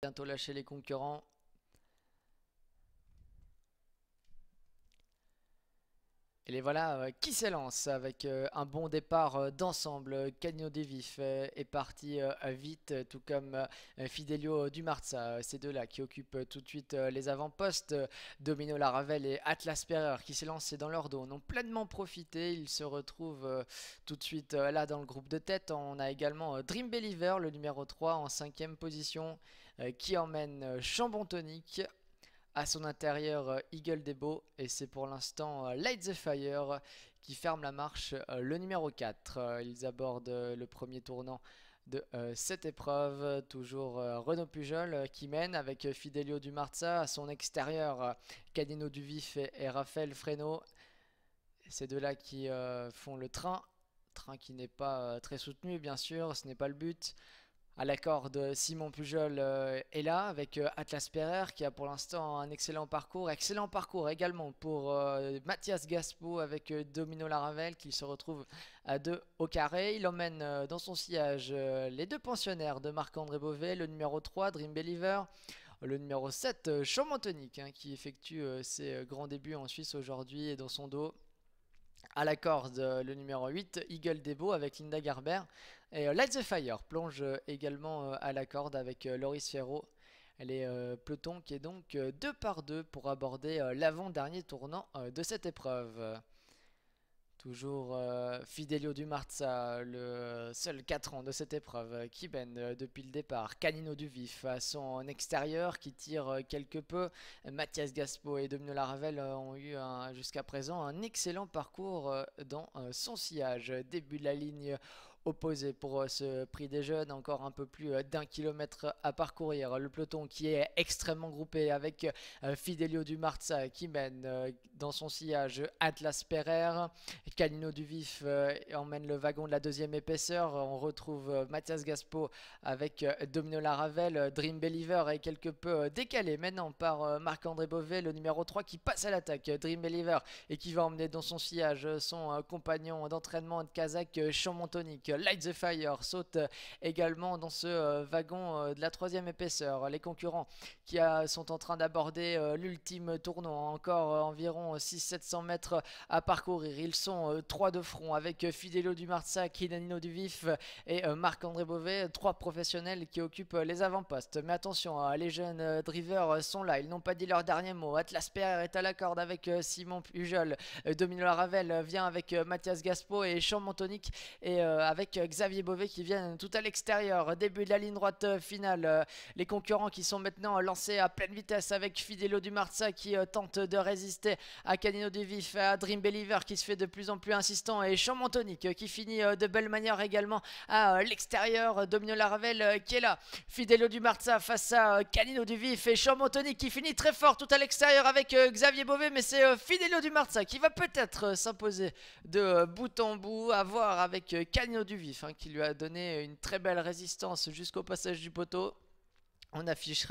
bientôt lâcher les concurrents Et les voilà euh, qui s'élancent avec euh, un bon départ euh, d'ensemble. Cagno des Vifs est parti vite, tout comme Fidelio Dumarza. Ces deux-là qui occupent tout de suite les avant-postes. Domino Laravel et Atlas Perreur qui s'élancent dans leur dos en ont pleinement profité. Ils se retrouvent tout de suite là dans le groupe de tête. On a également Dream Believer, le numéro 3 en cinquième position, qui emmène Chambon Tonique à son intérieur euh, Eagle Debo et c'est pour l'instant euh, Light the Fire euh, qui ferme la marche le numéro 4. Ils abordent le premier tournant de cette épreuve. Toujours Renaud Pujol qui mène avec Fidelio Dumarza à son extérieur. Canino Duvif et, et Raphaël Fresno. Ces deux-là qui font le train. Train qui n'est pas très soutenu, bien sûr, ce n'est pas le but à la corde, Simon Pujol euh, est là avec euh, Atlas Perrer qui a pour l'instant un excellent parcours. Excellent parcours également pour euh, Mathias Gaspo avec Domino Laravel qui se retrouve à 2 au carré. Il emmène dans son sillage les deux pensionnaires de Marc-André Beauvais, le numéro 3 Dream Believer le numéro 7, Chaumont hein, qui effectue ses grands débuts en Suisse aujourd'hui et dans son dos à la corde, euh, le numéro 8, Eagle Debo avec Linda Garber. Et euh, Light the Fire plonge euh, également à la corde avec Loris Ferro. Les peloton qui est donc deux par deux pour aborder l'avant-dernier tournant de cette épreuve. Toujours euh, Fidelio Dumarza, le seul 4 ans de cette épreuve, euh, qui mène euh, depuis le départ Canino du Vif à son extérieur, qui tire quelque peu. Mathias Gaspo et Domino Laravel ont eu jusqu'à présent un excellent parcours dans son sillage. Début de la ligne opposé pour euh, ce prix des jeunes. Encore un peu plus euh, d'un kilomètre à parcourir. Le peloton qui est extrêmement groupé avec euh, Fidelio Dumarza qui mène dans son sillage Atlas Pereire. Calino Duvif emmène le wagon de la deuxième épaisseur. On retrouve Mathias Gaspo avec Domino Laravel. Dream Believer est quelque peu décalé maintenant par Marc-André Beauvais, le numéro 3 qui passe à l'attaque. Dream Believer et qui va emmener dans son sillage son compagnon d'entraînement de Kazakh, Chamontonique. Light the Fire saute euh, également dans ce euh, wagon euh, de la troisième épaisseur. Les concurrents qui sont en train d'aborder l'ultime tournoi, encore environ 600-700 mètres à parcourir. Ils sont trois de front avec Fidelio Dumarsac, Kidanino Duvif et Marc-André Beauvais, trois professionnels qui occupent les avant-postes. Mais attention, hein, les jeunes drivers sont là, ils n'ont pas dit leur dernier mot. Atlas PR est à la corde avec Simon Pujol, Domino Laravel vient avec Mathias Gaspo et jean Montonique et avec euh, Xavier Beauvais qui vient tout à l'extérieur. Début de la ligne droite euh, finale. Euh, les concurrents qui sont maintenant lancés à pleine vitesse avec Fidelo du qui tente de résister à Canino du Vif, à Dream Believer qui se fait de plus en plus insistant et Chamontonic qui finit de belle manière également à l'extérieur. Domino Laravel qui est là. Fidelo du face à Canino du Vif et Chamontonic qui finit très fort tout à l'extérieur avec Xavier Beauvais. Mais c'est Fidelo du qui va peut-être s'imposer de bout en bout à voir avec Canino du vif, hein, qui lui a donné une très belle résistance jusqu'au passage du poteau. On affichera